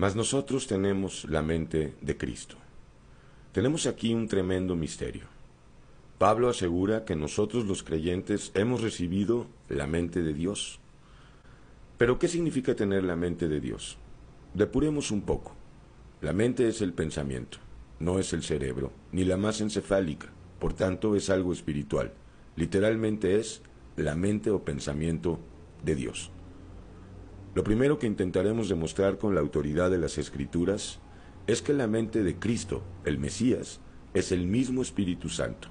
Mas nosotros tenemos la mente de Cristo. Tenemos aquí un tremendo misterio. Pablo asegura que nosotros los creyentes hemos recibido la mente de Dios. Pero ¿qué significa tener la mente de Dios? Depuremos un poco. La mente es el pensamiento, no es el cerebro, ni la más encefálica, por tanto es algo espiritual. Literalmente es la mente o pensamiento de Dios. Lo primero que intentaremos demostrar con la autoridad de las Escrituras es que la mente de Cristo, el Mesías, es el mismo Espíritu Santo.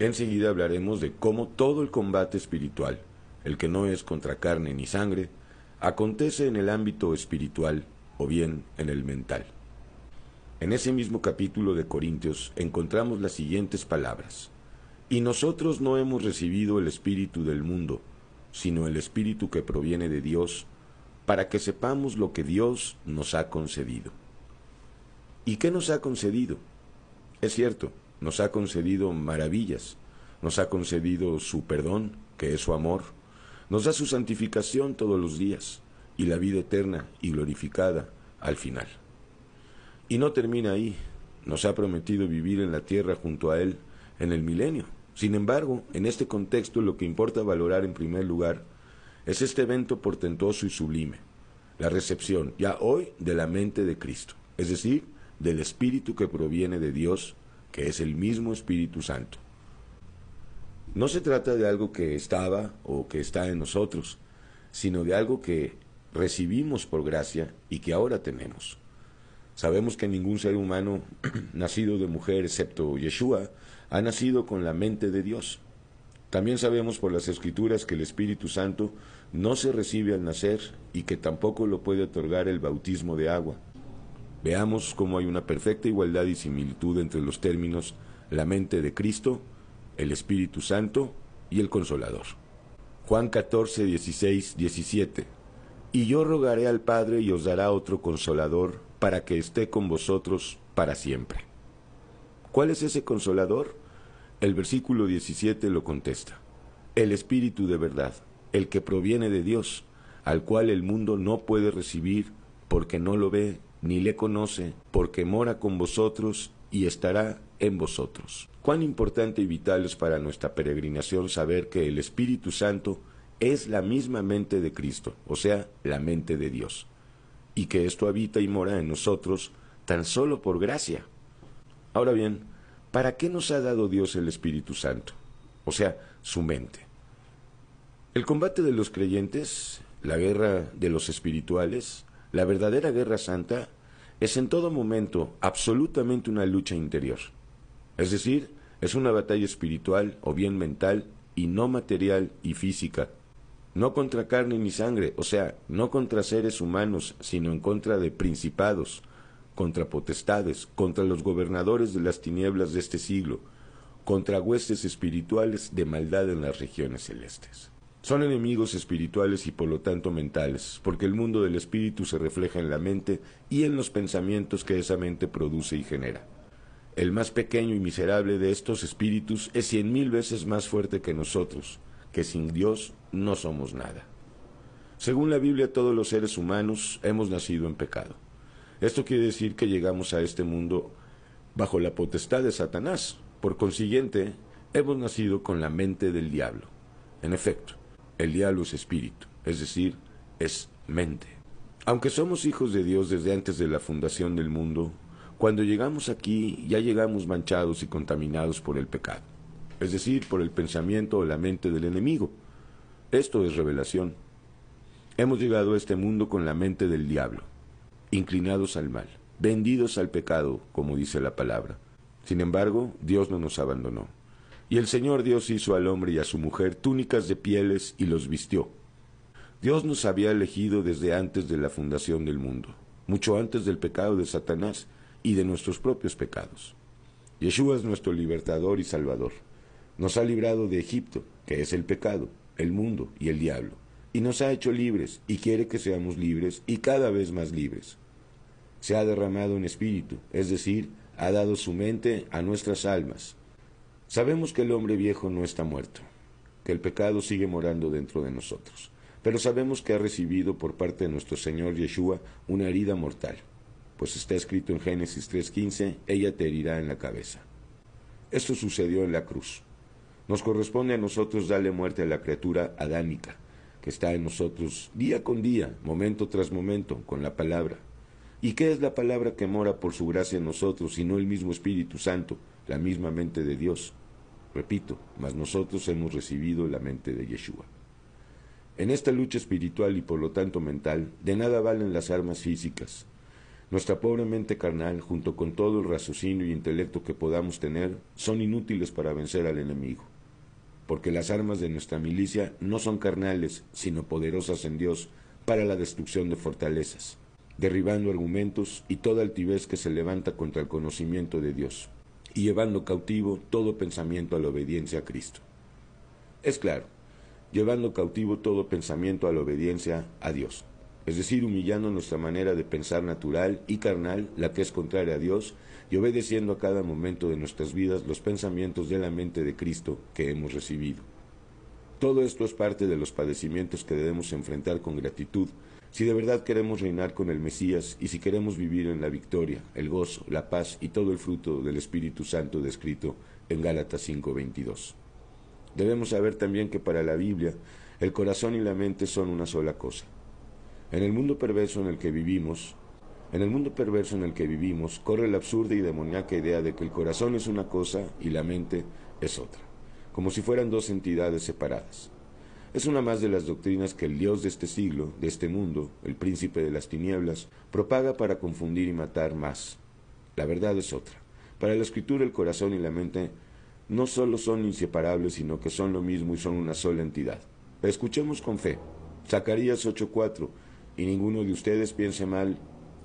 Enseguida hablaremos de cómo todo el combate espiritual, el que no es contra carne ni sangre, acontece en el ámbito espiritual o bien en el mental. En ese mismo capítulo de Corintios encontramos las siguientes palabras. Y nosotros no hemos recibido el Espíritu del mundo, sino el Espíritu que proviene de Dios, para que sepamos lo que Dios nos ha concedido. ¿Y qué nos ha concedido? Es cierto, nos ha concedido maravillas, nos ha concedido su perdón, que es su amor, nos da su santificación todos los días, y la vida eterna y glorificada al final. Y no termina ahí, nos ha prometido vivir en la tierra junto a Él en el milenio, sin embargo, en este contexto lo que importa valorar en primer lugar es este evento portentoso y sublime, la recepción ya hoy de la mente de Cristo, es decir, del Espíritu que proviene de Dios, que es el mismo Espíritu Santo. No se trata de algo que estaba o que está en nosotros, sino de algo que recibimos por gracia y que ahora tenemos. Sabemos que ningún ser humano nacido de mujer, excepto Yeshua, ha nacido con la mente de Dios. También sabemos por las escrituras que el Espíritu Santo no se recibe al nacer y que tampoco lo puede otorgar el bautismo de agua. Veamos cómo hay una perfecta igualdad y similitud entre los términos la mente de Cristo, el Espíritu Santo y el Consolador. Juan 14, 16, 17. Y yo rogaré al Padre y os dará otro consolador para que esté con vosotros para siempre. ¿Cuál es ese consolador? El versículo 17 lo contesta. El Espíritu de verdad, el que proviene de Dios, al cual el mundo no puede recibir porque no lo ve ni le conoce, porque mora con vosotros y estará en vosotros. Cuán importante y vital es para nuestra peregrinación saber que el Espíritu Santo es la misma mente de Cristo, o sea, la mente de Dios, y que esto habita y mora en nosotros tan solo por gracia. Ahora bien, ¿Para qué nos ha dado Dios el Espíritu Santo? O sea, su mente. El combate de los creyentes, la guerra de los espirituales, la verdadera guerra santa, es en todo momento absolutamente una lucha interior. Es decir, es una batalla espiritual o bien mental y no material y física. No contra carne ni sangre, o sea, no contra seres humanos, sino en contra de principados, contra potestades, contra los gobernadores de las tinieblas de este siglo, contra huestes espirituales de maldad en las regiones celestes. Son enemigos espirituales y por lo tanto mentales, porque el mundo del espíritu se refleja en la mente y en los pensamientos que esa mente produce y genera. El más pequeño y miserable de estos espíritus es cien mil veces más fuerte que nosotros, que sin Dios no somos nada. Según la Biblia todos los seres humanos hemos nacido en pecado. Esto quiere decir que llegamos a este mundo bajo la potestad de Satanás. Por consiguiente, hemos nacido con la mente del diablo. En efecto, el diablo es espíritu, es decir, es mente. Aunque somos hijos de Dios desde antes de la fundación del mundo, cuando llegamos aquí ya llegamos manchados y contaminados por el pecado, es decir, por el pensamiento o la mente del enemigo. Esto es revelación. Hemos llegado a este mundo con la mente del diablo inclinados al mal, vendidos al pecado, como dice la palabra. Sin embargo, Dios no nos abandonó. Y el Señor Dios hizo al hombre y a su mujer túnicas de pieles y los vistió. Dios nos había elegido desde antes de la fundación del mundo, mucho antes del pecado de Satanás y de nuestros propios pecados. Yeshua es nuestro libertador y salvador. Nos ha librado de Egipto, que es el pecado, el mundo y el diablo y nos ha hecho libres y quiere que seamos libres y cada vez más libres. Se ha derramado en espíritu, es decir, ha dado su mente a nuestras almas. Sabemos que el hombre viejo no está muerto, que el pecado sigue morando dentro de nosotros, pero sabemos que ha recibido por parte de nuestro Señor Yeshua una herida mortal, pues está escrito en Génesis 3:15, ella te herirá en la cabeza. Esto sucedió en la cruz. Nos corresponde a nosotros darle muerte a la criatura adánica, que está en nosotros día con día, momento tras momento, con la palabra. ¿Y qué es la palabra que mora por su gracia en nosotros, no el mismo Espíritu Santo, la misma mente de Dios? Repito, mas nosotros hemos recibido la mente de Yeshua. En esta lucha espiritual y por lo tanto mental, de nada valen las armas físicas. Nuestra pobre mente carnal, junto con todo el raciocinio y intelecto que podamos tener, son inútiles para vencer al enemigo porque las armas de nuestra milicia no son carnales, sino poderosas en Dios para la destrucción de fortalezas, derribando argumentos y toda altivez que se levanta contra el conocimiento de Dios, y llevando cautivo todo pensamiento a la obediencia a Cristo. Es claro, llevando cautivo todo pensamiento a la obediencia a Dios, es decir, humillando nuestra manera de pensar natural y carnal, la que es contraria a Dios, y obedeciendo a cada momento de nuestras vidas los pensamientos de la mente de Cristo que hemos recibido. Todo esto es parte de los padecimientos que debemos enfrentar con gratitud si de verdad queremos reinar con el Mesías y si queremos vivir en la victoria, el gozo, la paz y todo el fruto del Espíritu Santo descrito en Gálatas 5:22. Debemos saber también que para la Biblia el corazón y la mente son una sola cosa. En el mundo perverso en el que vivimos, en el mundo perverso en el que vivimos corre la absurda y demoníaca idea de que el corazón es una cosa y la mente es otra, como si fueran dos entidades separadas. Es una más de las doctrinas que el Dios de este siglo, de este mundo, el príncipe de las tinieblas, propaga para confundir y matar más. La verdad es otra. Para la escritura el corazón y la mente no solo son inseparables, sino que son lo mismo y son una sola entidad. Escuchemos con fe. Zacarías 8:4. Y ninguno de ustedes piense mal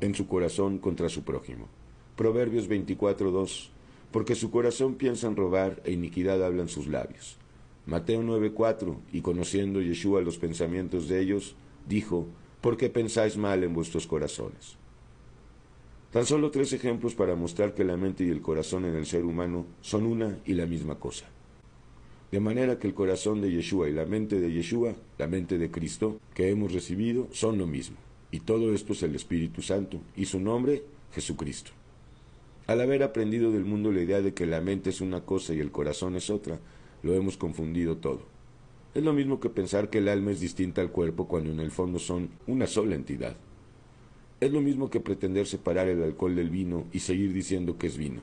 en su corazón contra su prójimo. Proverbios 24.2 Porque su corazón piensa en robar e iniquidad hablan sus labios. Mateo 9:4 Y conociendo Yeshua los pensamientos de ellos, dijo, ¿por qué pensáis mal en vuestros corazones? Tan solo tres ejemplos para mostrar que la mente y el corazón en el ser humano son una y la misma cosa. De manera que el corazón de Yeshua y la mente de Yeshua, la mente de Cristo, que hemos recibido, son lo mismo. Y todo esto es el Espíritu Santo, y su nombre, Jesucristo. Al haber aprendido del mundo la idea de que la mente es una cosa y el corazón es otra, lo hemos confundido todo. Es lo mismo que pensar que el alma es distinta al cuerpo cuando en el fondo son una sola entidad. Es lo mismo que pretender separar el alcohol del vino y seguir diciendo que es vino.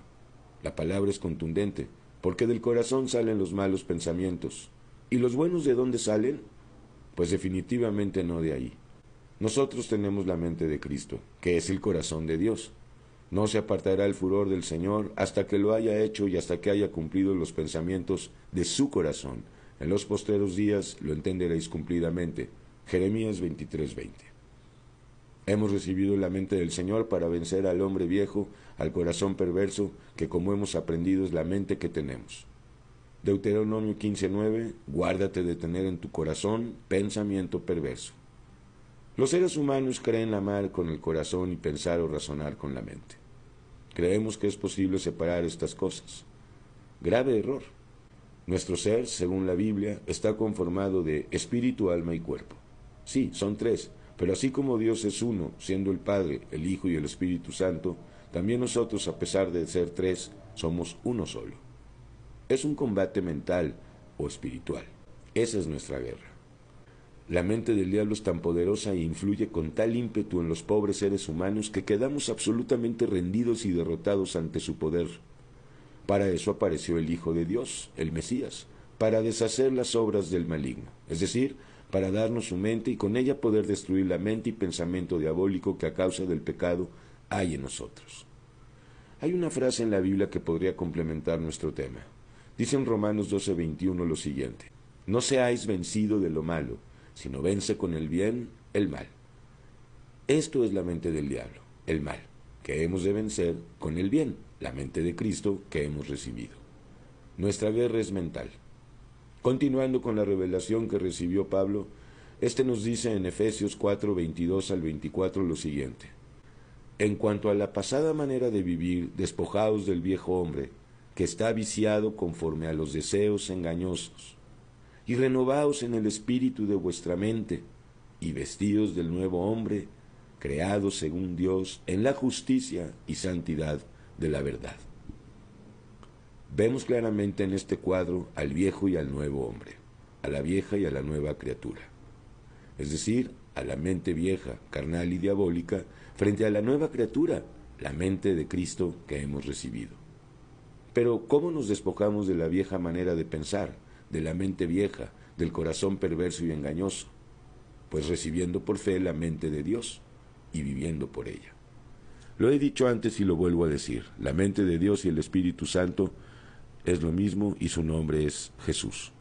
La palabra es contundente, porque del corazón salen los malos pensamientos. ¿Y los buenos de dónde salen? Pues definitivamente no de ahí. Nosotros tenemos la mente de Cristo, que es el corazón de Dios. No se apartará el furor del Señor hasta que lo haya hecho y hasta que haya cumplido los pensamientos de su corazón. En los posteros días lo entenderéis cumplidamente. Jeremías 23:20. Hemos recibido la mente del Señor para vencer al hombre viejo, al corazón perverso, que como hemos aprendido es la mente que tenemos. Deuteronomio 15:9, guárdate de tener en tu corazón pensamiento perverso. Los seres humanos creen amar con el corazón y pensar o razonar con la mente. Creemos que es posible separar estas cosas. Grave error. Nuestro ser, según la Biblia, está conformado de espíritu, alma y cuerpo. Sí, son tres, pero así como Dios es uno, siendo el Padre, el Hijo y el Espíritu Santo, también nosotros, a pesar de ser tres, somos uno solo. Es un combate mental o espiritual. Esa es nuestra guerra. La mente del diablo es tan poderosa e influye con tal ímpetu en los pobres seres humanos que quedamos absolutamente rendidos y derrotados ante su poder. Para eso apareció el Hijo de Dios, el Mesías, para deshacer las obras del maligno, es decir, para darnos su mente y con ella poder destruir la mente y pensamiento diabólico que a causa del pecado hay en nosotros. Hay una frase en la Biblia que podría complementar nuestro tema. Dice en Romanos 12:21 lo siguiente, No seáis vencido de lo malo, sino vence con el bien el mal. Esto es la mente del diablo, el mal, que hemos de vencer con el bien, la mente de Cristo que hemos recibido. Nuestra guerra es mental. Continuando con la revelación que recibió Pablo, este nos dice en Efesios 4, 22 al 24 lo siguiente. En cuanto a la pasada manera de vivir, despojados del viejo hombre, que está viciado conforme a los deseos engañosos y renovaos en el espíritu de vuestra mente, y vestidos del nuevo hombre, creados según Dios en la justicia y santidad de la verdad. Vemos claramente en este cuadro al viejo y al nuevo hombre, a la vieja y a la nueva criatura, es decir, a la mente vieja, carnal y diabólica, frente a la nueva criatura, la mente de Cristo que hemos recibido. Pero ¿cómo nos despojamos de la vieja manera de pensar, de la mente vieja, del corazón perverso y engañoso, pues recibiendo por fe la mente de Dios y viviendo por ella. Lo he dicho antes y lo vuelvo a decir, la mente de Dios y el Espíritu Santo es lo mismo y su nombre es Jesús.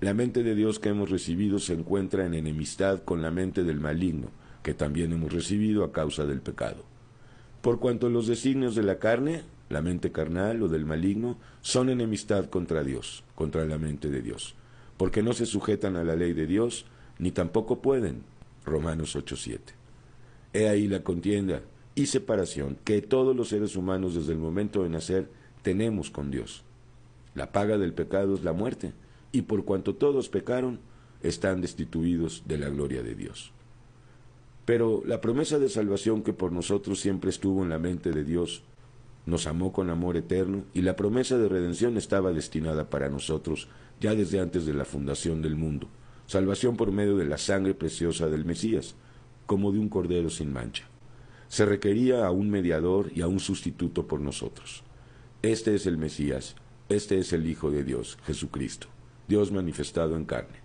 La mente de Dios que hemos recibido se encuentra en enemistad con la mente del maligno, que también hemos recibido a causa del pecado. Por cuanto los designios de la carne la mente carnal o del maligno, son enemistad contra Dios, contra la mente de Dios, porque no se sujetan a la ley de Dios, ni tampoco pueden. Romanos 8:7. He ahí la contienda y separación que todos los seres humanos desde el momento de nacer tenemos con Dios. La paga del pecado es la muerte, y por cuanto todos pecaron, están destituidos de la gloria de Dios. Pero la promesa de salvación que por nosotros siempre estuvo en la mente de Dios nos amó con amor eterno y la promesa de redención estaba destinada para nosotros ya desde antes de la fundación del mundo, salvación por medio de la sangre preciosa del Mesías, como de un cordero sin mancha. Se requería a un mediador y a un sustituto por nosotros. Este es el Mesías, este es el Hijo de Dios, Jesucristo, Dios manifestado en carne.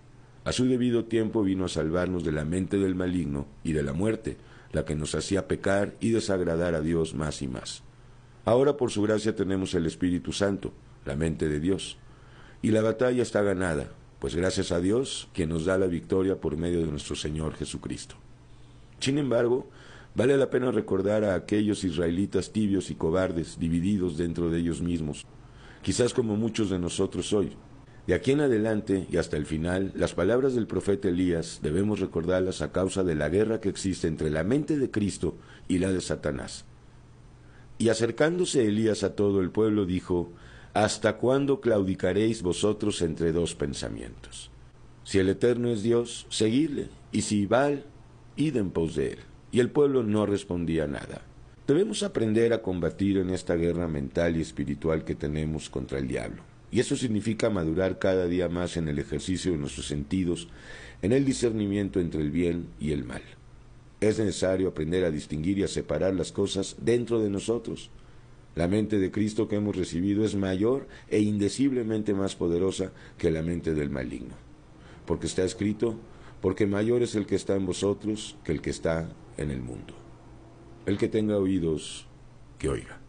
A su debido tiempo vino a salvarnos de la mente del maligno y de la muerte, la que nos hacía pecar y desagradar a Dios más y más. Ahora por su gracia tenemos el Espíritu Santo, la mente de Dios. Y la batalla está ganada, pues gracias a Dios, quien nos da la victoria por medio de nuestro Señor Jesucristo. Sin embargo, vale la pena recordar a aquellos israelitas tibios y cobardes, divididos dentro de ellos mismos, quizás como muchos de nosotros hoy. De aquí en adelante y hasta el final, las palabras del profeta Elías debemos recordarlas a causa de la guerra que existe entre la mente de Cristo y la de Satanás. Y acercándose Elías a todo el pueblo, dijo, ¿Hasta cuándo claudicaréis vosotros entre dos pensamientos? Si el Eterno es Dios, seguidle, y si Baal, id en pos de él. Y el pueblo no respondía nada. Debemos aprender a combatir en esta guerra mental y espiritual que tenemos contra el diablo. Y eso significa madurar cada día más en el ejercicio de nuestros sentidos, en el discernimiento entre el bien y el mal. Es necesario aprender a distinguir y a separar las cosas dentro de nosotros. La mente de Cristo que hemos recibido es mayor e indeciblemente más poderosa que la mente del maligno. Porque está escrito, porque mayor es el que está en vosotros que el que está en el mundo. El que tenga oídos, que oiga.